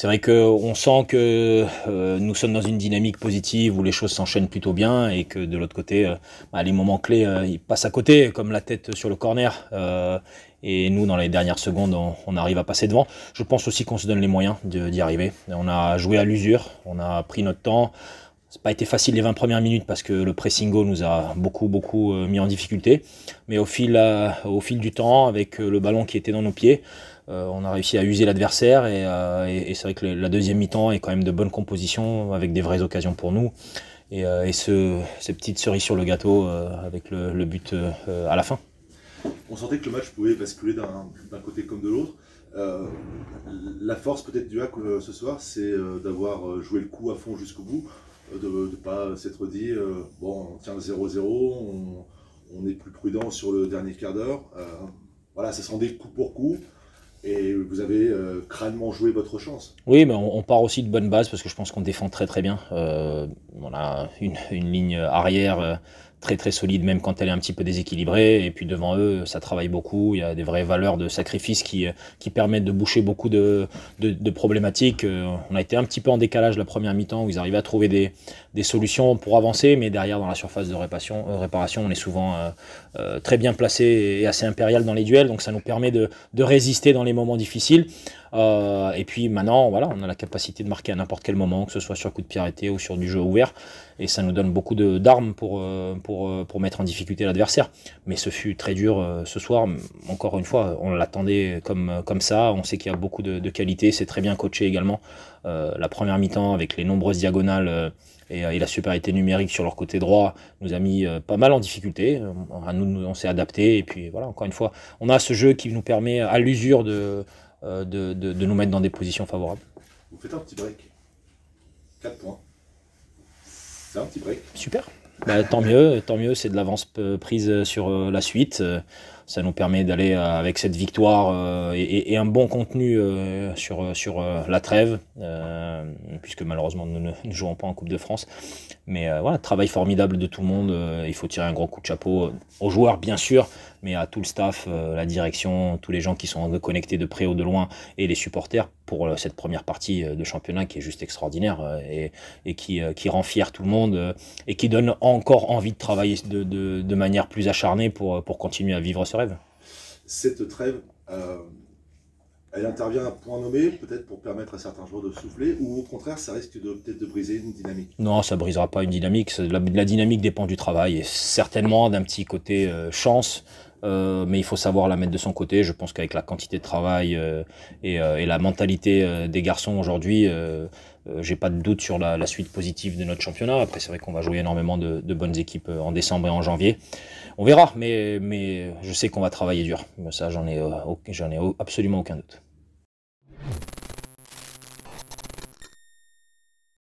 C'est vrai qu'on sent que euh, nous sommes dans une dynamique positive où les choses s'enchaînent plutôt bien et que de l'autre côté, euh, bah, les moments clés, euh, ils passent à côté, comme la tête sur le corner. et nous, dans les dernières secondes, on, arrive à passer devant. Je pense aussi qu'on se donne les moyens d'y arriver. On a joué à l'usure, on a pris notre temps. C'est pas été facile les 20 premières minutes parce que le pressing -go nous a beaucoup beaucoup mis en difficulté. Mais au fil du temps, avec le ballon qui était dans nos pieds, euh, on a réussi à user l'adversaire et, euh, c'est vrai que la deuxième mi-temps est quand même de bonne composition avec des vraies occasions pour nous. Et, euh, ce, ces petites cerises sur le gâteau avec le, but à la fin. On sentait que le match pouvait basculer d'un côté comme de l'autre. la force peut-être du hack ce soir, c'est d'avoir joué le coup à fond jusqu'au bout, de ne pas s'être dit, bon, on tient le 0-0, on, on, est plus prudent sur le dernier quart d'heure. voilà, ça se rendait coup pour coup et vous avez euh, crânement joué votre chance. Oui, mais on, part aussi de bonne base parce que je pense qu'on défend très très bien. Euh, on a une ligne arrière euh, très très solide, même quand elle est un petit peu déséquilibrée. Et puis devant eux, ça travaille beaucoup. Il y a des vraies valeurs de sacrifice qui, euh, qui permettent de boucher beaucoup de, de, problématiques. Euh, on a été un petit peu en décalage la première mi-temps où ils arrivaient à trouver des, des, solutions pour avancer, mais derrière, dans la surface de réparation, euh, on est souvent très bien placé et assez impérial dans les duels. Donc ça nous permet de, de résister dans les moments difficiles. Euh, et puis maintenant, voilà, on a la capacité de marquer à n'importe quel moment, que ce soit sur coup de pied ou sur du jeu ouvert. Et ça nous donne beaucoup d'armes pour, euh, pour, euh, pour mettre en difficulté l'adversaire. Mais ce fut très dur ce soir. Encore une fois, on l'attendait comme, comme ça. On sait qu'il y a beaucoup de, de qualité. C'est très bien coaché également. la première mi-temps avec les nombreuses diagonales et, la supériorité numérique sur leur côté droit nous a mis pas mal en difficulté. On, nous on s'est adapté. Et puis voilà, encore une fois, on a ce jeu qui nous permet à l'usure de euh, de, nous mettre dans des positions favorables. Vous faites un petit break. 4 points. C'est un petit break. Super. Bah, tant mieux, tant mieux, c'est de l'avance prise sur euh, la suite. Ça nous permet d'aller euh, avec cette victoire euh, et, un bon contenu sur, sur la trêve, puisque malheureusement nous ne jouons pas en Coupe de France. Mais voilà, travail formidable de tout le monde. Il faut tirer un gros coup de chapeau aux joueurs, bien sûr, mais à tout le staff, la direction, tous les gens qui sont connectés de près ou de loin et les supporters pour euh, cette première partie euh, de championnat qui est juste extraordinaire euh, et, qui, rend fier tout le monde et qui donne encore envie de travailler de, manière plus acharnée pour, pour, continuer à vivre ce rêve. Cette trêve, elle intervient à point nommé, peut-être pour permettre à certains joueurs de souffler, ou au contraire, ça risque peut-être de briser une dynamique Non, ça brisera pas une dynamique. La, dynamique dépend du travail et certainement d'un petit côté chance. Euh, mais il faut savoir la mettre de son côté. Je pense qu'avec la quantité de travail euh, euh, et, la mentalité des garçons aujourd'hui, j'ai pas de doute sur la, suite positive de notre championnat. Après, c'est vrai qu'on va jouer énormément de, bonnes équipes en décembre et en janvier. On verra, mais, je sais qu'on va travailler dur. Ça, j'en ai, j'en ai absolument aucun doute.